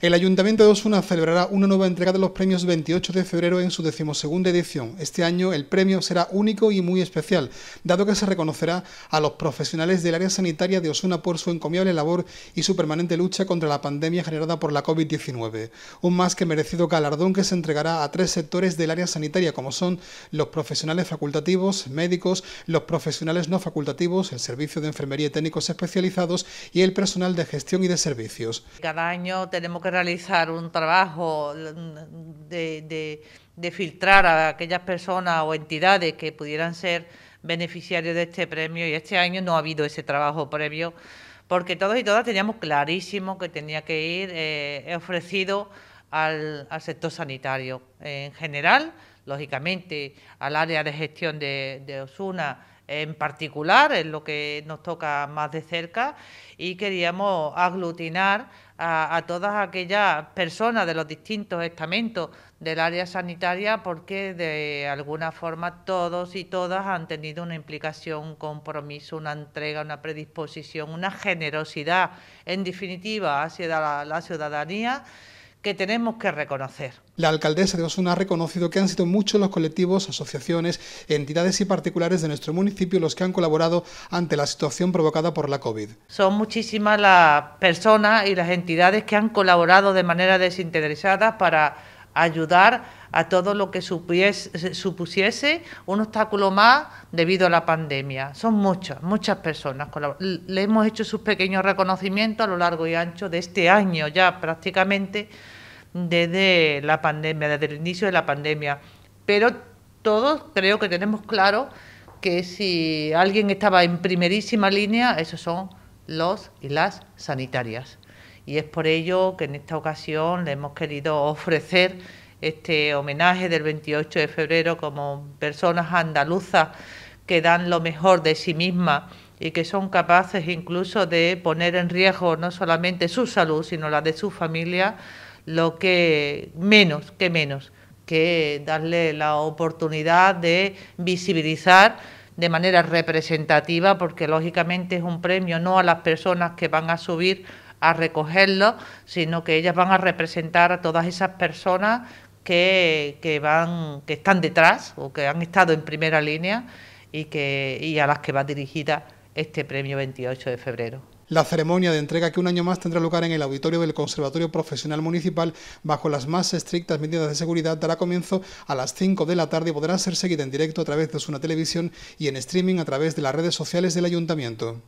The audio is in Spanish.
El Ayuntamiento de Osuna celebrará una nueva entrega de los premios 28 de febrero en su decimosegunda edición. Este año el premio será único y muy especial, dado que se reconocerá a los profesionales del área sanitaria de Osuna por su encomiable labor y su permanente lucha contra la pandemia generada por la COVID-19. Un más que merecido galardón que se entregará a tres sectores del área sanitaria, como son los profesionales facultativos, médicos, los profesionales no facultativos, el servicio de enfermería y técnicos especializados y el personal de gestión y de servicios. Cada año tenemos que realizar un trabajo de, filtrar a aquellas personas o entidades que pudieran ser beneficiarios de este premio y este año no ha habido ese trabajo previo porque todos y todas teníamos clarísimo que tenía que ir eh, ofrecido al, sector sanitario en general, lógicamente al área de gestión de, Osuna en particular, es lo que nos toca más de cerca, y queríamos aglutinar a, todas aquellas personas de los distintos estamentos del área sanitaria, porque de alguna forma todos y todas han tenido una implicación, un compromiso, una entrega, una predisposición, una generosidad, en definitiva, hacia la ciudadanía que tenemos que reconocer. La alcaldesa de Osuna ha reconocido que han sido muchos los colectivos, asociaciones, entidades y particulares de nuestro municipio los que han colaborado ante la situación provocada por la COVID. Son muchísimas las personas y las entidades que han colaborado de manera desinteresada para ayudar a todo lo que supiese, supusiese un obstáculo más debido a la pandemia. Son muchas, muchas personas. Le hemos hecho sus pequeños reconocimientos a lo largo y ancho de este año, ya prácticamente desde la pandemia, desde el inicio de la pandemia. Pero todos creo que tenemos claro que si alguien estaba en primerísima línea, esos son los y las sanitarias y es por ello que en esta ocasión le hemos querido ofrecer este homenaje del 28 de febrero como personas andaluzas que dan lo mejor de sí mismas y que son capaces incluso de poner en riesgo no solamente su salud, sino la de su familia, lo que menos, que menos, que darle la oportunidad de visibilizar de manera representativa, porque lógicamente es un premio no a las personas que van a subir a recogerlo, sino que ellas van a representar a todas esas personas que, van, que están detrás o que han estado en primera línea y, que, a las que va dirigida este premio 28 de febrero. La ceremonia de entrega que un año más tendrá lugar en el auditorio del Conservatorio Profesional Municipal bajo las más estrictas medidas de seguridad dará comienzo a las 5 de la tarde y podrá ser seguida en directo a través de una Televisión y en streaming a través de las redes sociales del ayuntamiento.